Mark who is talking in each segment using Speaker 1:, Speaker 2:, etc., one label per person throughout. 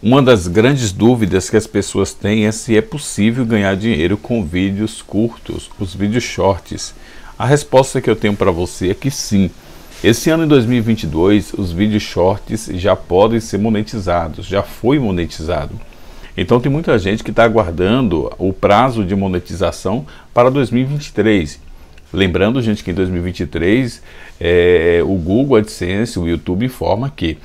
Speaker 1: Uma das grandes dúvidas que as pessoas têm é se é possível ganhar dinheiro com vídeos curtos, os vídeos shorts. A resposta que eu tenho para você é que sim. Esse ano em 2022, os vídeos shorts já podem ser monetizados, já foi monetizado. Então tem muita gente que está aguardando o prazo de monetização para 2023. Lembrando, gente, que em 2023 é, eh, o Google AdSense, o YouTube informa que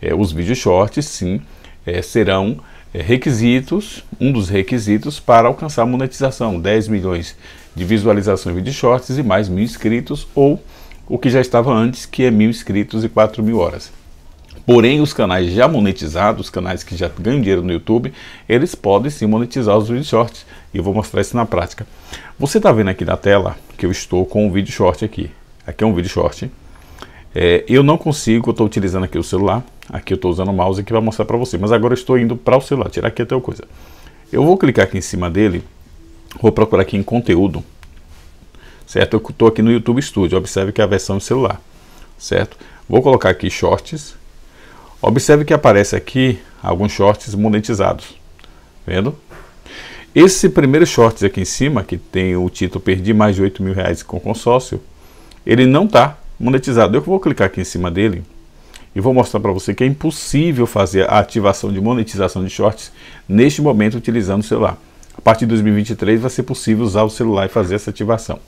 Speaker 1: é, os vídeos shorts sim é, serão eh, requisitos, um dos requisitos para alcançar a monetização, 10 milhões de visualizações de shorts e mais mil inscritos ou o que já estava antes, que é mil inscritos e 4 mil horas. Porém, os canais já monetizados, os canais que já ganham dinheiro no YouTube, eles podem sim monetizar os vídeos shorts. E eu vou mostrar isso na prática. Você está vendo aqui na tela que eu estou com um vídeo short aqui. Aqui é um vídeo short. É, eu não consigo, eu estou utilizando aqui o celular. Aqui eu estou usando o mouse que vai mostrar para você, mas agora eu estou indo para o celular, tirar aqui até o coisa. Eu vou clicar aqui em cima dele, vou procurar aqui em conteúdo, certo? Eu estou aqui no YouTube Studio, observe que é a versão do celular, certo? Vou colocar aqui shorts, observe que aparece aqui alguns shorts monetizados, vendo? Esse primeiro shorts aqui em cima, que tem o título Perdi mais de 8 mil reais com consórcio, ele não está monetizado. Eu vou clicar aqui em cima dele, e vou mostrar para você que é impossível fazer a ativação de monetização de shorts neste momento utilizando o celular. A partir de 2023 vai ser possível usar o celular e fazer essa ativação.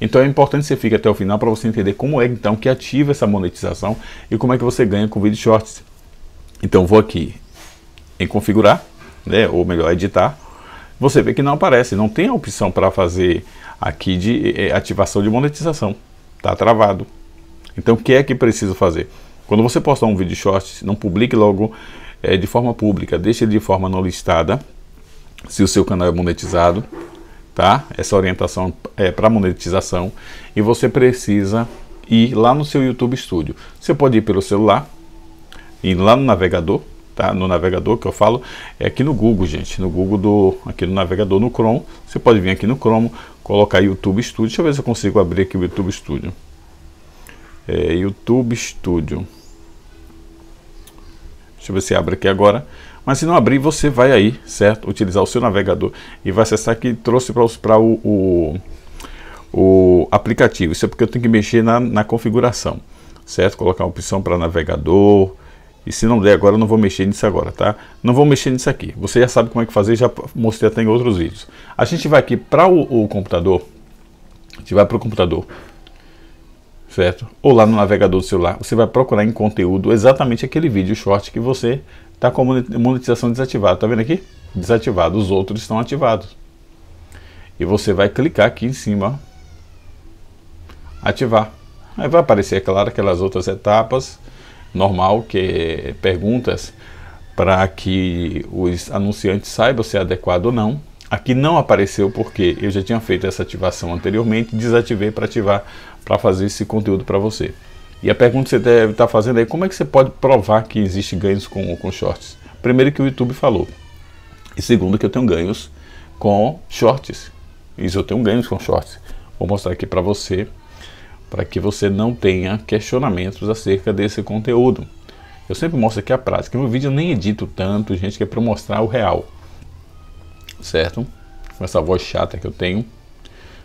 Speaker 1: Então é importante que você fique até o final para você entender como é então que ativa essa monetização e como é que você ganha com vídeo shorts. Então vou aqui em configurar, né, ou melhor, editar. Você vê que não aparece, não tem a opção para fazer aqui de eh, ativação de monetização. Está travado. Então o que é que preciso fazer? Quando você postar um vídeo short, não publique logo é, de forma pública, deixe ele de forma não listada, se o seu canal é monetizado, tá? Essa orientação é para monetização e você precisa ir lá no seu YouTube Studio. Você pode ir pelo celular, ir lá no navegador, tá? No navegador que eu falo é aqui no Google, gente, no Google do aqui no navegador no Chrome. Você pode vir aqui no Chrome, colocar YouTube Studio. Deixa eu ver se eu consigo abrir aqui o YouTube Studio é, YouTube Studio. Deixa eu ver se abre aqui agora. Mas se não abrir, você vai aí, certo? Utilizar o seu navegador e vai acessar que trouxe para o, o, o, aplicativo. Isso é porque eu tenho que mexer na, na configuração, certo? Colocar uma opção para navegador. E se não der agora, eu não vou mexer nisso agora, tá? Não vou mexer nisso aqui. Você já sabe como é que fazer, já mostrei até em outros vídeos. A gente vai aqui para o, o computador. A gente vai para o computador certo? Ou lá no navegador do celular, você vai procurar em conteúdo exatamente aquele vídeo short que você está com monetização desativada. Tá vendo aqui? Desativado. Os outros estão ativados. E você vai clicar aqui em cima, ativar. Aí vai aparecer, é claro, aquelas outras etapas, normal, que é perguntas para que os anunciantes saibam se é adequado ou não, Aqui não apareceu porque eu já tinha feito essa ativação anteriormente, desativei para ativar para fazer esse conteúdo para você. E a pergunta que você deve estar tá fazendo é como é que você pode provar que existe ganhos com, com shorts? Primeiro que o YouTube falou. E segundo que eu tenho ganhos com shorts. Isso eu tenho ganhos com shorts. Vou mostrar aqui para você, para que você não tenha questionamentos acerca desse conteúdo. Eu sempre mostro aqui a prática. Meu vídeo eu nem edito tanto, gente, que é para mostrar o real certo? Com essa voz chata que eu tenho.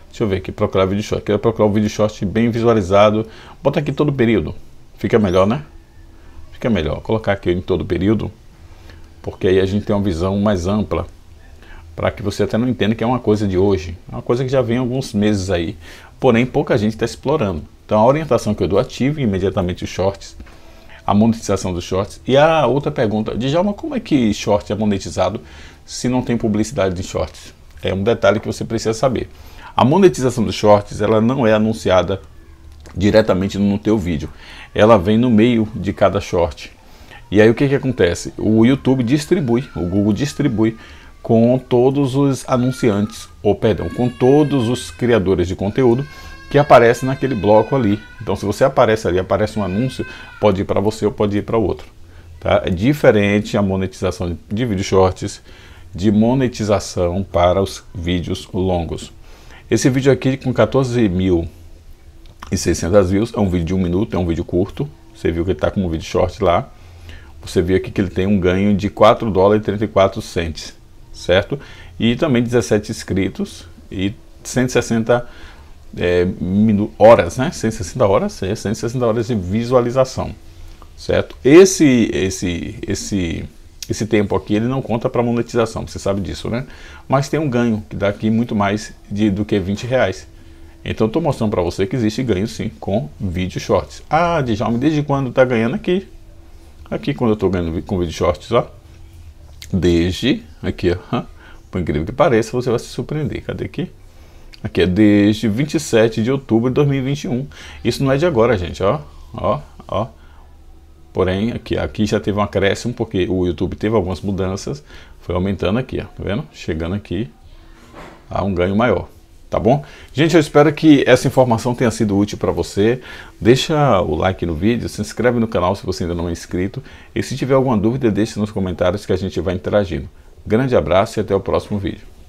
Speaker 1: Deixa eu ver aqui, procurar vídeo short. Quero procurar um vídeo short bem visualizado. Bota aqui todo o período. Fica melhor, né? Fica melhor. Vou colocar aqui em todo o período, porque aí a gente tem uma visão mais ampla para que você até não entenda que é uma coisa de hoje, é uma coisa que já vem há alguns meses aí, porém pouca gente está explorando. Então a orientação que eu dou, ative imediatamente os shorts a monetização dos shorts. E a outra pergunta, Djalma, como é que short é monetizado se não tem publicidade em shorts? É um detalhe que você precisa saber. A monetização dos shorts, ela não é anunciada diretamente no teu vídeo. Ela vem no meio de cada short. E aí o que, que acontece? O YouTube distribui, o Google distribui com todos os anunciantes, ou perdão, com todos os criadores de conteúdo que aparece naquele bloco ali. Então, se você aparece ali, aparece um anúncio, pode ir para você ou pode ir para outro. Tá? É diferente a monetização de vídeos shorts de monetização para os vídeos longos. Esse vídeo aqui com 14.600 views é um vídeo de um minuto, é um vídeo curto. Você viu que ele está com um vídeo short lá. Você viu aqui que ele tem um ganho de 4 dólares e 34 centes, certo? E também 17 inscritos e 160 é, horas, né? 160 horas, é 160 horas de visualização, certo? Esse, esse, esse, esse tempo aqui ele não conta para monetização, você sabe disso, né? Mas tem um ganho que dá aqui muito mais de, do que 20 reais. Então estou mostrando para você que existe ganho sim com vídeo shorts. Ah, Djalma, desde quando está ganhando aqui? Aqui quando eu estou ganhando com vídeo shorts, ó. Desde aqui, ó. Por incrível que pareça, você vai se surpreender. Cadê aqui? Aqui é desde 27 de outubro de 2021. Isso não é de agora, gente, ó. Ó, ó. Porém, aqui, aqui já teve um acréscimo, porque o YouTube teve algumas mudanças. Foi aumentando aqui, ó. Tá vendo? Chegando aqui a um ganho maior. Tá bom? Gente, eu espero que essa informação tenha sido útil para você. Deixa o like no vídeo, se inscreve no canal se você ainda não é inscrito. E se tiver alguma dúvida, deixe nos comentários que a gente vai interagindo. Grande abraço e até o próximo vídeo.